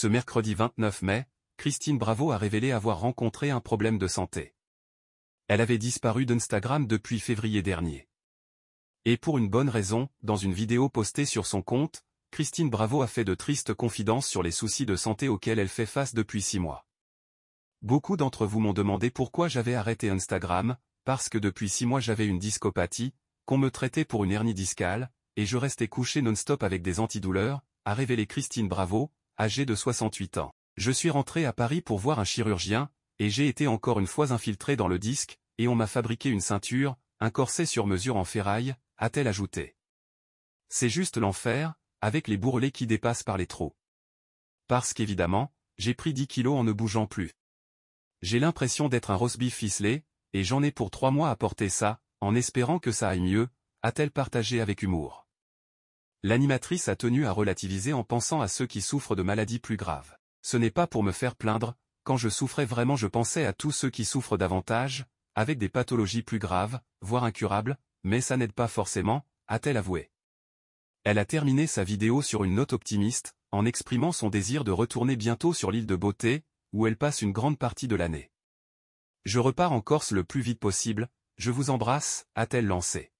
Ce mercredi 29 mai, Christine Bravo a révélé avoir rencontré un problème de santé. Elle avait disparu d'Instagram depuis février dernier. Et pour une bonne raison, dans une vidéo postée sur son compte, Christine Bravo a fait de tristes confidences sur les soucis de santé auxquels elle fait face depuis six mois. Beaucoup d'entre vous m'ont demandé pourquoi j'avais arrêté Instagram, parce que depuis six mois j'avais une discopathie, qu'on me traitait pour une hernie discale, et je restais couché non-stop avec des antidouleurs, a révélé Christine Bravo, âgé de 68 ans. Je suis rentré à Paris pour voir un chirurgien, et j'ai été encore une fois infiltré dans le disque, et on m'a fabriqué une ceinture, un corset sur mesure en ferraille, a-t-elle ajouté. C'est juste l'enfer, avec les bourrelets qui dépassent par les trous. Parce qu'évidemment, j'ai pris 10 kilos en ne bougeant plus. J'ai l'impression d'être un roast ficelé, et j'en ai pour trois mois à porter ça, en espérant que ça aille mieux, a-t-elle partagé avec humour. L'animatrice a tenu à relativiser en pensant à ceux qui souffrent de maladies plus graves. Ce n'est pas pour me faire plaindre, quand je souffrais vraiment je pensais à tous ceux qui souffrent davantage, avec des pathologies plus graves, voire incurables, mais ça n'aide pas forcément, a-t-elle avoué. Elle a terminé sa vidéo sur une note optimiste, en exprimant son désir de retourner bientôt sur l'île de Beauté, où elle passe une grande partie de l'année. Je repars en Corse le plus vite possible, je vous embrasse, a-t-elle lancé.